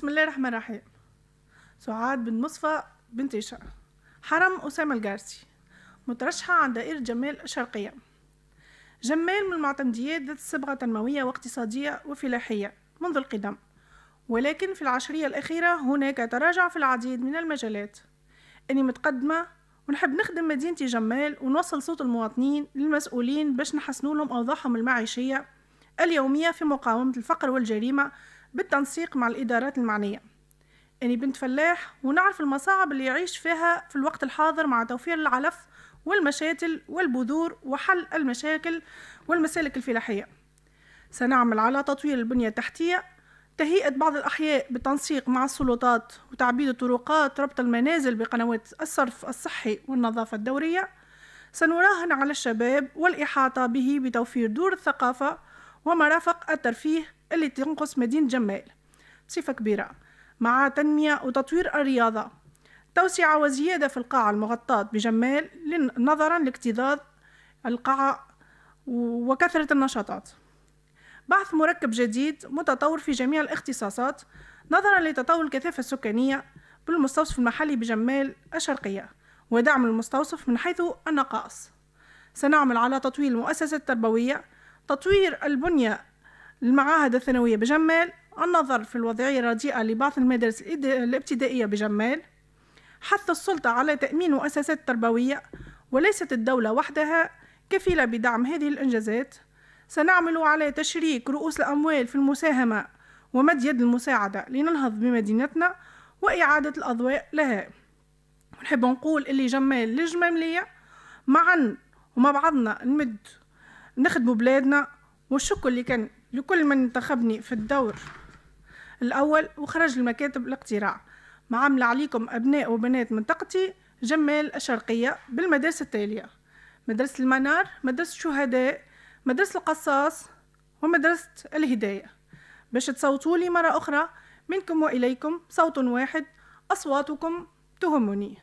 بسم الله الرحمن الرحيم سعاد بن مصفى بنت إشاء حرم أسامة الجارسي مترشحة عن دائرة جمال الشرقية جمال من المعتمديات ذات الصبغة تنموية واقتصادية وفلاحية منذ القدم ولكن في العشرية الأخيرة هناك تراجع في العديد من المجالات أني متقدمة ونحب نخدم مدينتي جمال ونوصل صوت المواطنين للمسؤولين باش نحسنولهم أوضاعهم المعيشية اليومية في مقاومة الفقر والجريمة بالتنسيق مع الإدارات المعنية أني يعني بنت فلاح ونعرف المصاعب اللي يعيش فيها في الوقت الحاضر مع توفير العلف والمشاتل والبذور وحل المشاكل والمسالك الفلاحية سنعمل على تطوير البنية التحتية تهيئة بعض الأحياء بالتنسيق مع السلطات وتعبيد الطرقات ربط المنازل بقنوات الصرف الصحي والنظافة الدورية سنراهن على الشباب والإحاطة به بتوفير دور الثقافة ومرافق الترفيه اللي تنقص مدينة جمال بصفة كبيرة مع تنمية وتطوير الرياضة توسعة وزيادة في القاعة المغطاة بجمال نظرا لاكتظاظ القاعة وكثرة النشاطات بعث مركب جديد متطور في جميع الاختصاصات نظرا لتطور الكثافة السكانية بالمستوصف المحلي بجمال الشرقية ودعم المستوصف من حيث النقاص سنعمل على تطوير المؤسسة التربوية تطوير البنية المعاهد الثانوية بجمال النظر في الوضعية الرديئة لبعض المدارس الابتدائية بجمال حث السلطة على تأمين مؤسسات تربوية وليست الدولة وحدها كفيلة بدعم هذه الإنجازات سنعمل على تشريك رؤوس الأموال في المساهمة ومد يد المساعدة لننهض بمدينتنا وإعادة الأضواء لها نحب نقول اللي جمال للجماملية معا ومع بعضنا نمد نخدم بلادنا والشكر اللي كان لكل من انتخبني في الدور الأول وخرج المكاتب الاقتراع معاملة عليكم أبناء وبنات منطقتي جمال الشرقية بالمدارس التالية مدرسة المنار مدرسة الشهداء مدرسة القصاص ومدرسة الهداية باش تصوتوا لي مرة أخرى منكم وإليكم صوت واحد أصواتكم تهمني